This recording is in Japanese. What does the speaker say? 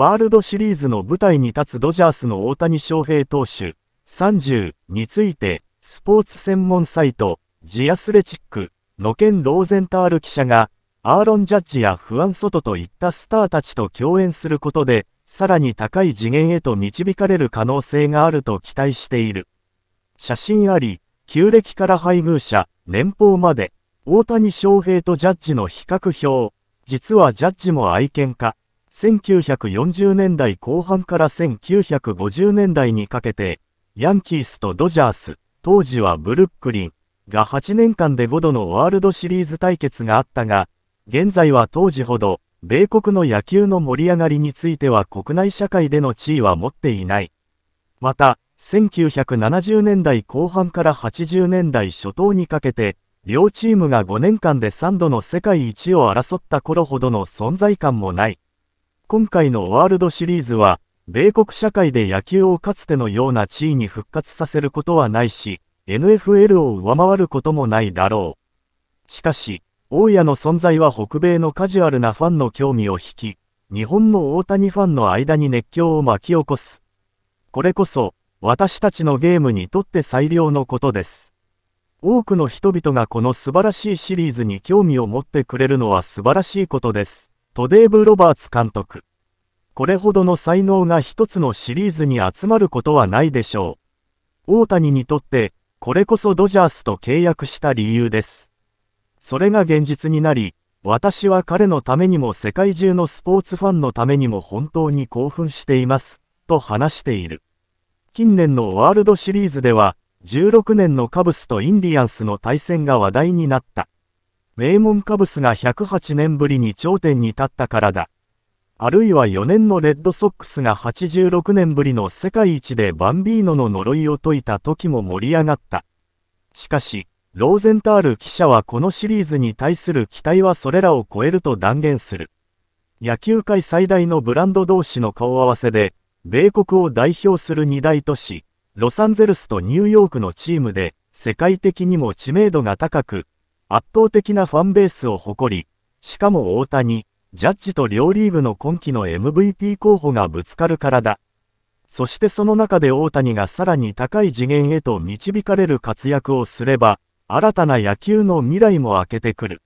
ワールドシリーズの舞台に立つドジャースの大谷翔平投手30について、スポーツ専門サイト、ジアスレチックのケン・ローゼンタール記者が、アーロン・ジャッジやフアン・ソトといったスターたちと共演することで、さらに高い次元へと導かれる可能性があると期待している。写真あり、旧暦から配偶者、年俸まで、大谷翔平とジャッジの比較表、実はジャッジも愛犬家。1940年代後半から1950年代にかけて、ヤンキースとドジャース、当時はブルックリンが8年間で5度のワールドシリーズ対決があったが、現在は当時ほど、米国の野球の盛り上がりについては国内社会での地位は持っていない。また、1970年代後半から80年代初頭にかけて、両チームが5年間で3度の世界一を争った頃ほどの存在感もない。今回のワールドシリーズは、米国社会で野球をかつてのような地位に復活させることはないし、NFL を上回ることもないだろう。しかし、大家の存在は北米のカジュアルなファンの興味を引き、日本の大谷ファンの間に熱狂を巻き起こす。これこそ、私たちのゲームにとって最良のことです。多くの人々がこの素晴らしいシリーズに興味を持ってくれるのは素晴らしいことです。とデーブ・ロバーツ監督。これほどの才能が一つのシリーズに集まることはないでしょう。大谷にとって、これこそドジャースと契約した理由です。それが現実になり、私は彼のためにも世界中のスポーツファンのためにも本当に興奮しています、と話している。近年のワールドシリーズでは、16年のカブスとインディアンスの対戦が話題になった。名門カブスが108年ぶりに頂点に立ったからだ。あるいは4年のレッドソックスが86年ぶりの世界一でバンビーノの呪いを解いた時も盛り上がった。しかし、ローゼンタール記者はこのシリーズに対する期待はそれらを超えると断言する。野球界最大のブランド同士の顔合わせで、米国を代表する2大都市、ロサンゼルスとニューヨークのチームで、世界的にも知名度が高く、圧倒的なファンベースを誇り、しかも大谷、ジャッジと両リーグの今季の MVP 候補がぶつかるからだ。そしてその中で大谷がさらに高い次元へと導かれる活躍をすれば、新たな野球の未来も開けてくる。